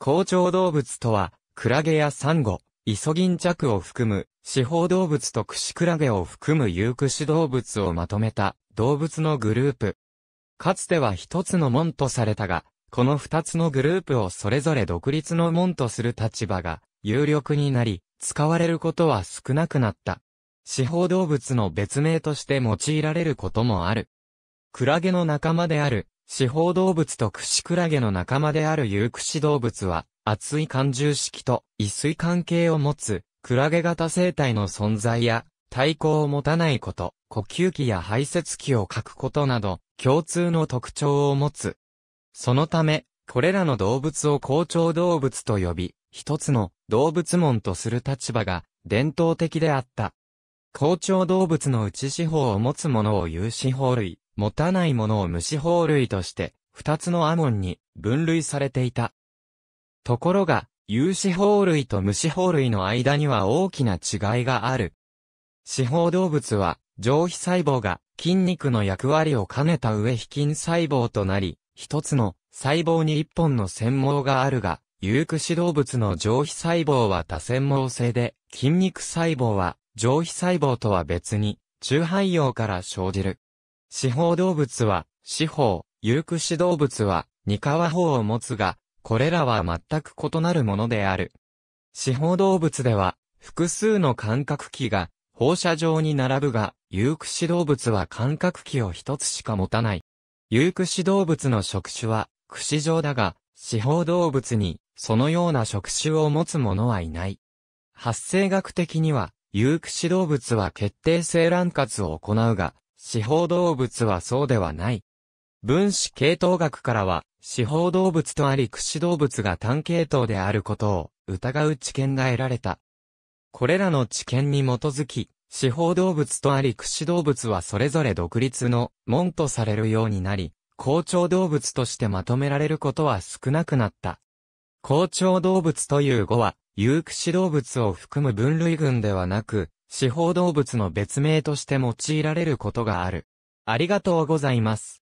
好調動物とは、クラゲやサンゴ、イソギンチャクを含む、四方動物とクシクラゲを含む有クシ動物をまとめた動物のグループ。かつては一つの門とされたが、この二つのグループをそれぞれ独立の門とする立場が有力になり、使われることは少なくなった。四方動物の別名として用いられることもある。クラゲの仲間である四方動物とクシクラゲの仲間であるユークシ動物は、厚い感重式と一水関係を持つ、クラゲ型生態の存在や、体抗を持たないこと、呼吸器や排泄器を欠くことなど、共通の特徴を持つ。そのため、これらの動物を校長動物と呼び、一つの動物門とする立場が伝統的であった。校長動物の内四方を持つものを有四方類、持たないものを虫法類として、二つのアモンに分類されていた。ところが、有志法類と無子法類の間には大きな違いがある。四法動物は、上皮細胞が筋肉の役割を兼ねた上皮筋細胞となり、一つの細胞に一本の繊毛があるが、有駆指動物の上皮細胞は多繊毛性で、筋肉細胞は上皮細胞とは別に、中肺葉から生じる。四方動物は、四方、有屈指動物は、二川方を持つが、これらは全く異なるものである。四方動物では、複数の感覚器が、放射状に並ぶが、有屈指動物は感覚器を一つしか持たない。有屈指動物の触手は、串状だが、四方動物に、そのような触手を持つ者はいない。発生学的には、有屈指動物は決定性乱活を行うが、四方動物はそうではない。分子系統学からは、四方動物とあり屈指動物が単系統であることを疑う知見が得られた。これらの知見に基づき、四方動物とあり屈指動物はそれぞれ独立の門とされるようになり、校長動物としてまとめられることは少なくなった。校長動物という語は、有屈指動物を含む分類群ではなく、四方動物の別名として用いられることがある。ありがとうございます。